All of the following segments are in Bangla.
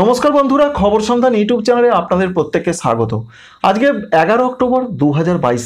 নমস্কার বন্ধুরা খবর সন্ধান ইউটিউব চ্যানেলে আপনাদের প্রত্যেককে স্বাগত আজকে এগারো অক্টোবর দু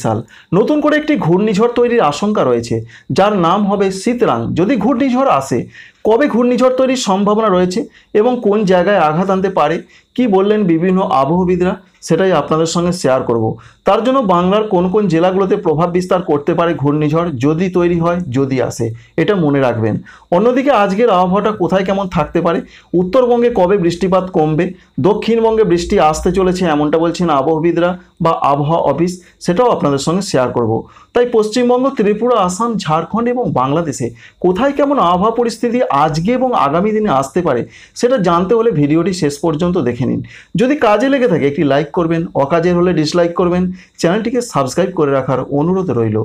সাল নতুন করে একটি ঘূর্ণিঝড় তৈরির আশঙ্কা রয়েছে যার নাম হবে শীতরাং যদি ঘূর্ণিঝড় আসে কবে ঘূর্ণিঝড় তৈরির সম্ভাবনা রয়েছে এবং কোন জায়গায় আঘাত আনতে পারে কি বললেন বিভিন্ন আবহবিদরা সেটাই আপনাদের সঙ্গে শেয়ার করব তার জন্য বাংলার কোন কোন জেলাগুলোতে প্রভাব বিস্তার করতে পারে ঘূর্ণিঝড় যদি তৈরি হয় যদি আসে এটা মনে রাখবেন অন্যদিকে আজকের আবহাওয়াটা কোথায় কেমন থাকতে পারে উত্তরবঙ্গে কবে বৃষ্টিপাত কমবে দক্ষিণবঙ্গে বৃষ্টি আসতে চলেছে এমনটা বলছেন আবহবিদরা বা আবহাওয়া অফিস সেটাও আপনাদের সঙ্গে শেয়ার করব তাই পশ্চিমবঙ্গ ত্রিপুরা আসাম ঝাড়খণ্ড এবং বাংলাদেশে কোথায় কেমন আবহাওয়া পরিস্থিতি আজকে এবং আগামী দিনে আসতে পারে সেটা জানতে হলে ভিডিওটি শেষ পর্যন্ত দেখে নিন যদি কাজে লেগে থাকে একটি লাইক করবেন অকাজের হলে ডিসলাইক করবেন চ্যানেলটিকে সাবস্ক্রাইব করে রাখার অনুরোধ রইল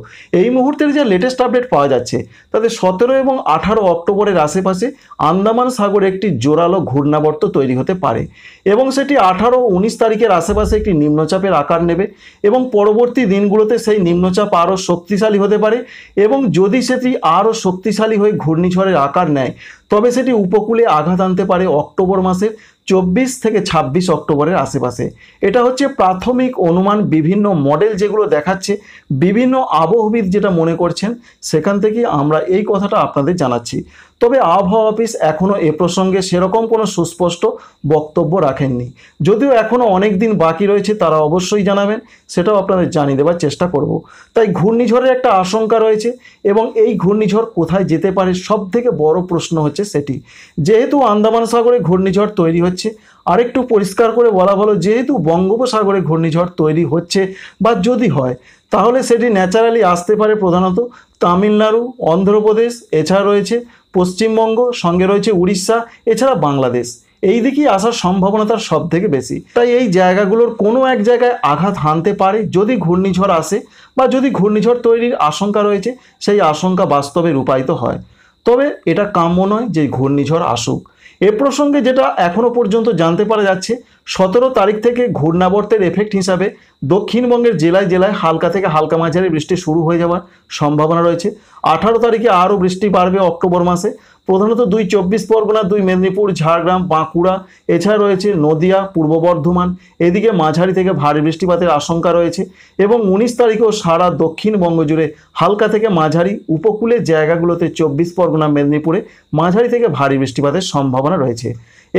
এই মুহূর্তের যে লেটেস্ট আপডেট পাওয়া যাচ্ছে তাতে সতেরো এবং আঠারো অক্টোবরের আশেপাশে আন্দামান সাগরে একটি জোরালো ঘূর্ণাবর্ত তৈরি হতে পারে এবং সেটি আঠারো উনিশ তারিখের আশেপাশে একটি নিম্নচাপের আকার নেবে এবং পরবর্তী দিনগুলোতে সেই নিম্নচাপ আরও শক্তিশালী হতে পারে এবং যদি সেটি আরও শক্তিশালী হয়ে ঘূর্ণিঝড়ের আকার নেয় তবে সেটি উপকূলে আঘাত আনতে পারে অক্টোবর মাসের চব্বিশ থেকে ২৬ অক্টোবরের আশেপাশে এটা হচ্ছে প্রাথমিক অনুমান বিভিন্ন মডেল যেগুলো দেখাচ্ছে বিভিন্ন আবহবিদ যেটা মনে করছেন সেখান থেকে আমরা এই কথাটা আপনাদের জানাচ্ছি তবে আবহাওয়া অফিস এখনও এ প্রসঙ্গে সেরকম কোনো সুস্পষ্ট বক্তব্য রাখেননি যদিও এখনও অনেক দিন বাকি রয়েছে তারা অবশ্যই জানাবেন সেটাও আপনাদের জানিয়ে দেওয়ার চেষ্টা করব। তাই ঘূর্ণিঝড়ের একটা আশঙ্কা রয়েছে এবং এই ঘূর্ণিঝড় কোথায় যেতে পারে সব থেকে বড় প্রশ্ন হচ্ছে হচ্ছে সেটি যেহেতু আন্দামান সাগরে ঘূর্ণিঝড় তৈরি হচ্ছে আরেকটু পরিষ্কার করে বলা ভালো যেহেতু বঙ্গোপসাগরে ঘূর্ণিঝড় তৈরি হচ্ছে বা যদি হয় তাহলে সেটি ন্যাচারালি আসতে পারে প্রধানত তামিলনাড়ু অন্ধ্রপ্রদেশ এছাড়া রয়েছে পশ্চিমবঙ্গ সঙ্গে রয়েছে উড়িষ্যা এছাড়া বাংলাদেশ এই দিকেই আসার সম্ভাবনা তার সব থেকে বেশি তাই এই জায়গাগুলোর কোনো এক জায়গায় আঘাত হানতে পারে যদি ঘূর্ণিঝড় আসে বা যদি ঘূর্ণিঝড় তৈরির আশঙ্কা রয়েছে সেই আশঙ্কা বাস্তবে রূপায়িত হয় তবে এটা কাম্য নয় যে ঘূর্ণিঝড় আসুক এ প্রসঙ্গে যেটা এখনও পর্যন্ত জানতে পারা যাচ্ছে সতেরো তারিখ থেকে ঘূর্ণাবর্তের এফেক্ট হিসাবে দক্ষিণবঙ্গের জেলায় জেলায় হালকা থেকে হালকা মাঝারি বৃষ্টি শুরু হয়ে যাওয়ার সম্ভাবনা রয়েছে আঠারো তারিখে আরও বৃষ্টি বাড়বে অক্টোবর মাসে প্রধানত দুই চব্বিশ পরগনা দুই মেদিনীপুর ঝাড়গ্রাম বাঁকুড়া এছাড়া রয়েছে নদিয়া পূর্ব বর্ধমান এদিকে মাঝারি থেকে ভারী বৃষ্টিপাতের আশঙ্কা রয়েছে এবং উনিশ তারিখেও সারা দক্ষিণবঙ্গ জুড়ে হালকা থেকে মাঝারি উপকূলের জায়গাগুলোতে চব্বিশ পরগনা মেদিনীপুরে মাঝারি থেকে ভারী বৃষ্টিপাতের সম্ভাবনা রয়েছে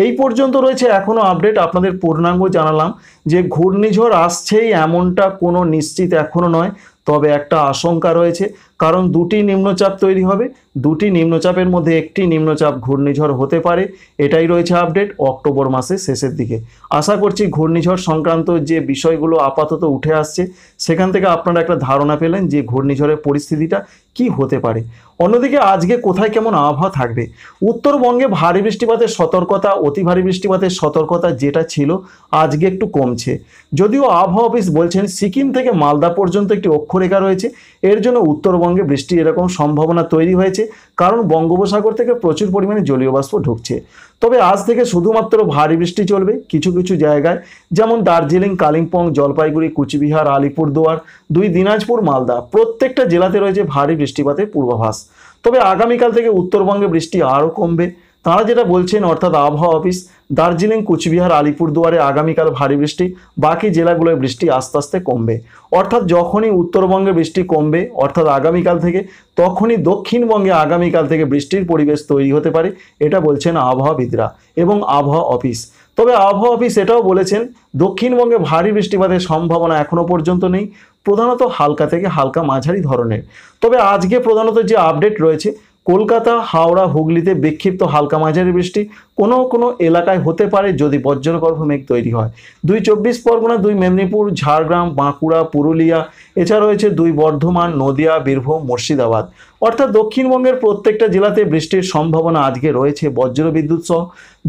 এই পর্যন্ত রয়েছে এখনও আপডেট আপনাদের পূর্ণাঙ্গ জানালাম যে ঘূর্ণিঝড় আসছেই এমনটা কোনো নিশ্চিত এখনও নয় তবে একটা আশঙ্কা রয়েছে কারণ দুটি নিম্নচাপ তৈরি হবে দুটি নিম্নচাপের মধ্যে একটি নিম্নচাপ ঘূর্ণিঝড় হতে পারে এটাই রয়েছে আপডেট অক্টোবর মাসে শেষের দিকে আশা করছি ঘূর্ণিঝড় সংক্রান্ত যে বিষয়গুলো আপাতত উঠে আসছে সেখান থেকে আপনারা একটা ধারণা পেলেন যে ঘূর্ণিঝড়ের পরিস্থিতিটা কি হতে পারে অন্যদিকে আজকে কোথায় কেমন আবহাওয়া থাকবে উত্তরবঙ্গে ভারী বৃষ্টিপাতের সতর্কতা অতি ভারী বৃষ্টিপাতের সতর্কতা যেটা ছিল আজকে একটু কমছে যদিও আবহাওয়া অফিস বলছেন সিকিম থেকে মালদা পর্যন্ত একটি অক্ষরেখা রয়েছে এর জন্য উত্তরবঙ্গ উত্তরবঙ্গে বৃষ্টি এরকম সম্ভাবনা তৈরি হয়েছে কারণ বঙ্গোপসাগর থেকে প্রচুর পরিমাণে জলীয় বাষ্প ঢুকছে তবে আজ থেকে শুধুমাত্র ভারী বৃষ্টি চলবে কিছু কিছু জায়গায় যেমন দার্জিলিং কালিম্পং জলপাইগুড়ি কুচবিহার আলিপুরদুয়ার দুই দিনাজপুর মালদা প্রত্যেকটা জেলাতে রয়েছে ভারী বৃষ্টিপাতের পূর্বাভাস তবে আগামীকাল থেকে উত্তরবঙ্গে বৃষ্টি আরও কমবে তারা যেটা বলছেন অর্থাৎ আবহাওয়া অফিস দার্জিলিং কুচবিহার আলিপুরদুয়ারে আগামীকাল ভারী বৃষ্টি বাকি জেলাগুলোয় বৃষ্টি আস্তে আস্তে কমবে অর্থাৎ যখনই উত্তরবঙ্গে বৃষ্টি কমবে অর্থাৎ আগামীকাল থেকে তখনই দক্ষিণবঙ্গে আগামীকাল থেকে বৃষ্টির পরিবেশ তৈরি হতে পারে এটা বলছেন আবহাওয়াবিদরা এবং আবহাওয়া অফিস তবে আবহাওয়া অফিস এটাও বলেছেন দক্ষিণবঙ্গে ভারী বৃষ্টিপাতের সম্ভাবনা এখনও পর্যন্ত নেই প্রধানত হালকা থেকে হালকা মাঝারি ধরনের তবে আজকে প্রধানত যে আপডেট রয়েছে কলকাতা হাওড়া হুগলিতে বিক্ষিপ্ত হালকা মাঝারি বৃষ্টি কোনো কোনো এলাকায় হতে পারে যদি বজ্রগর্ভ মেঘ তৈরি হয় দুই চব্বিশ পরগনা দুই মেদিনীপুর ঝাড়গ্রাম বাঁকুড়া পুরুলিয়া এছাড়া রয়েছে দুই বর্ধমান নদিয়া বীরভূম মুর্শিদাবাদ অর্থাৎ দক্ষিণবঙ্গের প্রত্যেকটা জেলাতে বৃষ্টির সম্ভাবনা আজকে রয়েছে বজ্রবিদ্যুৎ সহ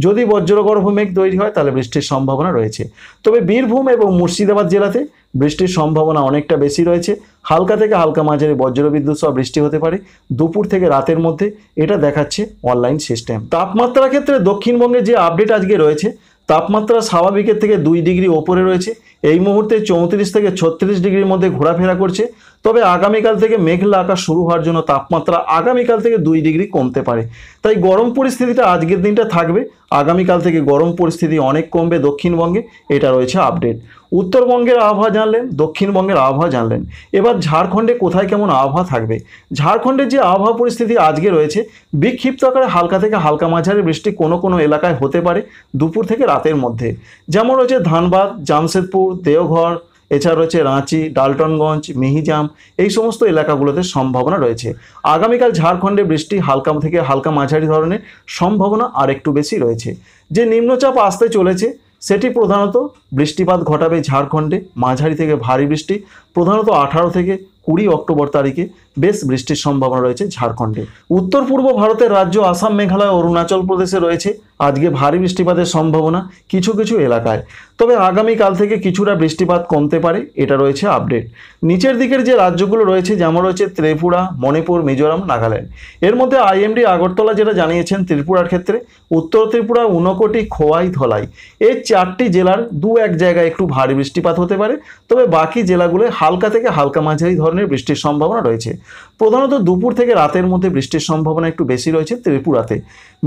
যদি বজ্রগর্ভ মেঘ তৈরি হয় তাহলে বৃষ্টির সম্ভাবনা রয়েছে তবে বীরভূম এবং মুর্শিদাবাদ জেলাতে বৃষ্টির সম্ভাবনা অনেকটা বেশি রয়েছে হালকা থেকে হালকা মাঝারি বজ্রবিদ্যুৎ সহ বৃষ্টি হতে পারে দুপুর থেকে রাতের মধ্যে এটা দেখাচ্ছে অনলাইন সিস্টেম তাপমাত্রার ক্ষেত্রে দক্ষিণবঙ্গে যে আপডেট আজকে রয়েছে তাপমাত্রা স্বাভাবিকের থেকে দুই ডিগ্রি ওপরে রয়েছে এই মুহূর্তে চৌত্রিশ থেকে ছত্রিশ ডিগ্রির মধ্যে ঘোরাফেরা করছে তবে আগামীকাল থেকে মেঘলা আকাশ শুরু হওয়ার জন্য তাপমাত্রা আগামীকাল থেকে দুই ডিগ্রি কমতে পারে তাই গরম পরিস্থিতিটা আজকের দিনটা থাকবে আগামীকাল থেকে গরম পরিস্থিতি অনেক কমবে দক্ষিণবঙ্গে এটা রয়েছে আপডেট উত্তরবঙ্গের আবহাওয়া জানলেন দক্ষিণবঙ্গের আবহাওয়া জানলেন এবার ঝাড়খণ্ডে কোথায় কেমন আবহাওয়া থাকবে ঝাড়খণ্ডের যে আবহাওয়া পরিস্থিতি আজকে রয়েছে বিক্ষিপ্ত আকারে হালকা থেকে হালকা মাঝারি বৃষ্টি কোনো কোনো এলাকায় হতে পারে দুপুর থেকে রাতের মধ্যে যেমন রয়েছে ধানবাদ জামশেদপুর দেওঘর এছাড়া রয়েছে রাঁচি ডালটনগঞ্জ মিহিজাম এই সমস্ত এলাকাগুলোতে সম্ভাবনা রয়েছে আগামীকাল ঝাড়খণ্ডে বৃষ্টি হালকা থেকে হালকা মাঝারি ধরনের সম্ভাবনা আর একটু বেশি রয়েছে যে নিম্নচাপ আসতে চলেছে সেটি প্রধানত বৃষ্টিপাত ঘটাবে ঝাড়খণ্ডে মাঝারি থেকে ভারী বৃষ্টি প্রধানত আঠারো থেকে কুড়ি অক্টোবর তারিখে বেশ বৃষ্টির সম্ভাবনা রয়েছে ঝাড়খণ্ডে উত্তর পূর্ব ভারতের রাজ্য আসাম মেঘালয় অরুণাচল প্রদেশে রয়েছে আজকে ভারী বৃষ্টিপাতের সম্ভাবনা কিছু কিছু এলাকায় তবে আগামীকাল থেকে কিছুটা বৃষ্টিপাত কমতে পারে এটা রয়েছে আপডেট নিচের দিকের যে রাজ্যগুলো রয়েছে যেমন রয়েছে ত্রিপুরা মণিপুর মিজোরাম নাগাল্যান্ড এর মধ্যে আইএমডি আগরতলা যেটা জানিয়েছেন ত্রিপুরার ক্ষেত্রে উত্তর ত্রিপুরা উনকোটি খোয়াই ধলাই এই চারটি জেলার দু এক জায়গায় একটু ভারী বৃষ্টিপাত হতে পারে তবে বাকি জেলাগুলোয় হালকা থেকে হালকা মাঝারি ধরনের বৃষ্টির সম্ভাবনা রয়েছে প্রধানত দুপুর থেকে রাতের মধ্যে বৃষ্টির সম্ভাবনা একটু বেশি রয়েছে ত্রিপুরাতে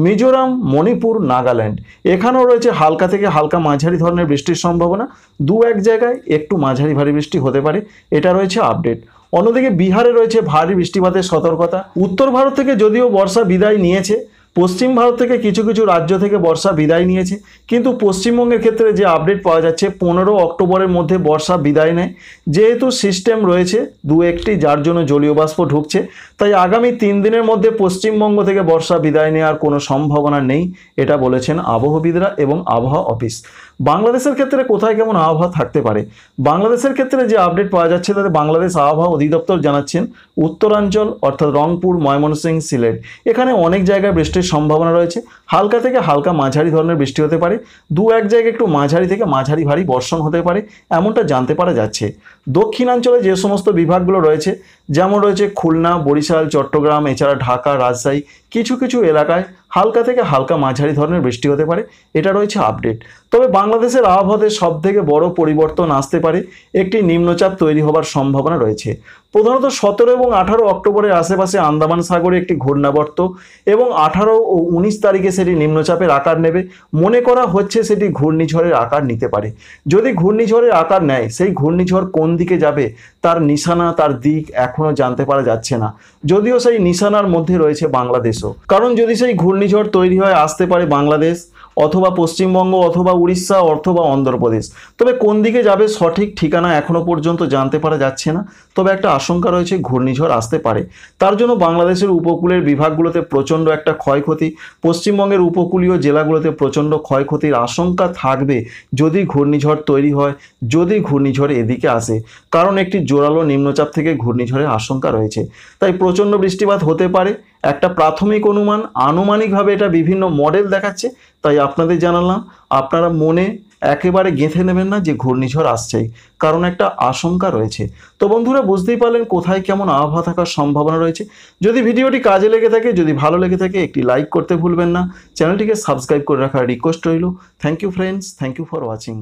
মিজোরাম মণিপুর নাগাল্যান্ড এখানেও রয়েছে হালকা থেকে হালকা মাঝারি ধরনের বৃষ্টির সম্ভাবনা দু এক জায়গায় একটু মাঝারি ভারী বৃষ্টি হতে পারে এটা রয়েছে আপডেট অন্যদিকে বিহারে রয়েছে ভারী বৃষ্টিপাতের সতর্কতা উত্তর ভারত থেকে যদিও বর্ষা বিদায় নিয়েছে পশ্চিম ভারত থেকে কিছু কিছু রাজ্য থেকে বর্ষা বিদায় নিয়েছে কিন্তু পশ্চিমবঙ্গের ক্ষেত্রে যে আপডেট পাওয়া যাচ্ছে পনেরো অক্টোবরের মধ্যে বর্ষা বিদায় নেয় যেহেতু সিস্টেম রয়েছে দু একটি যার জন্য জলীয় বাষ্প ঢুকছে তাই আগামী তিন দিনের মধ্যে পশ্চিমবঙ্গ থেকে বর্ষা বিদায় নেওয়ার কোনো সম্ভাবনা নেই এটা বলেছেন আবহবিদরা এবং আবহাওয়া অফিস বাংলাদেশের ক্ষেত্রে কোথায় কেমন আবহাওয়া থাকতে পারে বাংলাদেশের ক্ষেত্রে যে আপডেট পাওয়া যাচ্ছে তাতে বাংলাদেশ আবহাওয়া অধিদপ্তর জানাচ্ছেন উত্তরাঞ্চল অর্থাৎ রংপুর ময়মনসিংহ সিলেট এখানে অনেক জায়গায় বৃষ্টির সম্ভাবনা রয়েছে হালকা থেকে হালকা মাঝারি ধরনের বৃষ্টি হতে পারে দু এক জায়গায় একটু মাঝারি থেকে মাঝারি ভারী বর্ষণ হতে পারে এমনটা জানতে পারা যাচ্ছে দক্ষিণাঞ্চলে যে সমস্ত বিভাগগুলো রয়েছে যেমন রয়েছে খুলনা বরিশাল বরিশাল চট্টগ্রাম এছাড়া ঢাকা রাজশাহী কিছু কিছু এলাকায় হালকা থেকে হালকা মাঝারি ধরনের বৃষ্টি হতে পারে এটা রয়েছে আপডেট তবে বাংলাদেশের আবহাওয়াতে সব থেকে বড় পরিবর্তন আসতে পারে একটি নিম্নচাপ তৈরি হবার সম্ভাবনা রয়েছে প্রধানত সতেরো এবং আঠারো অক্টোবরের আশেপাশে আন্দামান সাগরে একটি ঘূর্ণাবর্ত এবং আঠারো ও উনিশ তারিখে সেটি নিম্নচাপের আকার নেবে মনে করা হচ্ছে সেটি ঘূর্ণিঝড়ের আকার নিতে পারে যদি ঘূর্ণিঝড়ের আকার নেয় সেই ঘূর্ণিঝড় কোন দিকে যাবে তার নিশানা তার দিক এখনও জানতে পারা যাচ্ছে না যদিও সেই নিশানার মধ্যে রয়েছে বাংলাদেশও কারণ যদি সেই ঘূর্ণি ঘূর্ণিঝড় তৈরি হয় আসতে পারে বাংলাদেশ অথবা পশ্চিমবঙ্গ অথবা উড়িষ্যা অথবা অন্ধ্রপ্রদেশ তবে কোন দিকে যাবে সঠিক ঠিকানা এখনও পর্যন্ত জানতে পারা যাচ্ছে না তবে একটা আশঙ্কা রয়েছে ঘূর্ণিঝড় আসতে পারে তার জন্য বাংলাদেশের উপকূলের বিভাগগুলোতে প্রচণ্ড একটা ক্ষয়ক্ষতি পশ্চিমবঙ্গের উপকূলীয় জেলাগুলোতে প্রচণ্ড ক্ষয়ক্ষতির আশঙ্কা থাকবে যদি ঘূর্ণিঝড় তৈরি হয় যদি ঘূর্ণিঝড় এদিকে আসে কারণ একটি জোরালো নিম্নচাপ থেকে ঘূর্ণিঝড়ের আশঙ্কা রয়েছে তাই প্রচণ্ড বৃষ্টিপাত হতে পারে একটা প্রাথমিক অনুমান আনুমানিকভাবে এটা বিভিন্ন মডেল দেখাচ্ছে তাই আপনাদের জানালাম আপনারা মনে একেবারে গেঁথে নেবেন না যে ঘূর্ণিঝড় আসছেই কারণ একটা আশঙ্কা রয়েছে তো বন্ধুরা বুঝতেই পারলেন কোথায় কেমন আবহাওয়া থাকার সম্ভাবনা রয়েছে যদি ভিডিওটি কাজে লেগে থাকে যদি ভালো লেগে থাকে একটি লাইক করতে ভুলবেন না চ্যানেলটিকে সাবস্ক্রাইব করে রাখার রিকোয়েস্ট রইল thank you friends thank you for watching